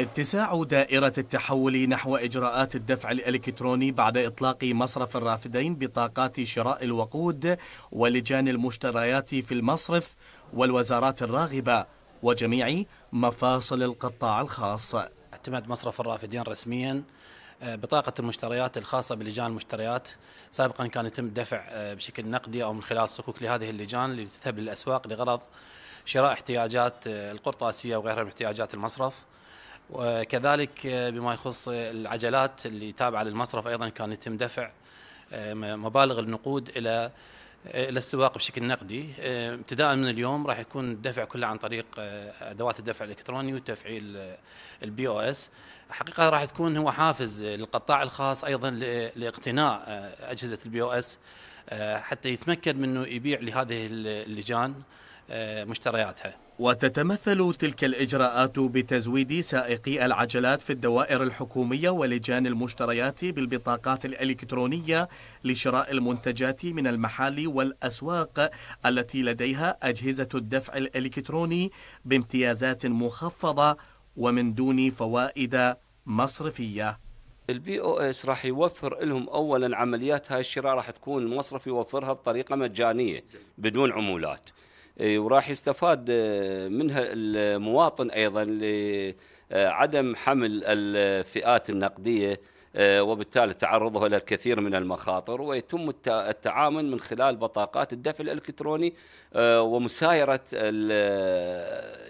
اتساع دائرة التحول نحو إجراءات الدفع الإلكتروني بعد إطلاق مصرف الرافدين بطاقات شراء الوقود ولجان المشتريات في المصرف والوزارات الراغبة وجميع مفاصل القطاع الخاص اعتماد مصرف الرافدين رسمياً آه، بطاقة المشتريات الخاصة بلجان المشتريات سابقا كان يتم الدفع آه، بشكل نقدي أو من خلال صكوك لهذه اللجان اللي تذهب للأسواق لغرض شراء احتياجات آه، القرطاسية وغيرها من احتياجات المصرف وكذلك آه، بما يخص العجلات اللي تابعه للمصرف ايضا كان يتم دفع آه، مبالغ النقود الى آه، الى السواق بشكل نقدي ابتداء من اليوم راح يكون الدفع كله عن طريق ادوات الدفع الالكتروني وتفعيل البي او اس حقيقه راح تكون هو حافز للقطاع الخاص ايضا لاقتناء اجهزه البي او اس آه، حتى يتمكن من انه يبيع لهذه اللجان آه، مشترياتها. وتتمثل تلك الاجراءات بتزويد سائقي العجلات في الدوائر الحكوميه ولجان المشتريات بالبطاقات الالكترونيه لشراء المنتجات من المحال والاسواق التي لديها اجهزه الدفع الالكتروني بامتيازات مخفضه ومن دون فوائد مصرفيه. البي او اس راح يوفر لهم اولا عمليات هاي الشراء راح تكون المصرف يوفرها بطريقه مجانيه بدون عمولات وراح يستفاد آه، منها المواطن ايضا لعدم حمل الفئات النقديه آه، وبالتالي تعرضه الى الكثير من المخاطر ويتم التعامل من خلال بطاقات الدفع الالكتروني آه، ومسايره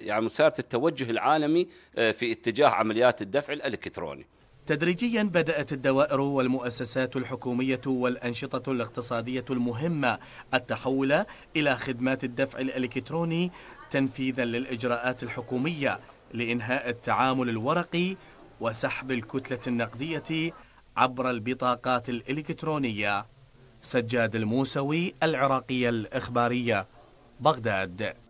يعني مسايره التوجه العالمي في اتجاه عمليات الدفع الالكتروني. تدريجيا بدأت الدوائر والمؤسسات الحكومية والأنشطة الاقتصادية المهمة التحول إلى خدمات الدفع الإلكتروني تنفيذا للإجراءات الحكومية لإنهاء التعامل الورقي وسحب الكتلة النقدية عبر البطاقات الإلكترونية سجاد الموسوي العراقية الإخبارية بغداد